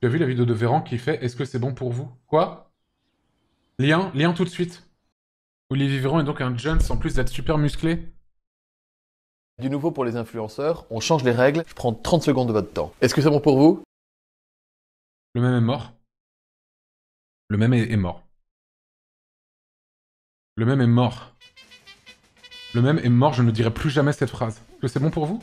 Tu as vu la vidéo de Véran qui fait Est-ce que c'est bon pour vous Quoi Lien, lien tout de suite. Olivier Véran est donc un jeune en plus d'être super musclé. Du nouveau pour les influenceurs, on change les règles, je prends 30 secondes de votre temps. Est-ce que c'est bon pour vous Le même est mort. Le même est mort. Le même est mort. Le même est mort, je ne dirai plus jamais cette phrase. Est-ce Que c'est bon pour vous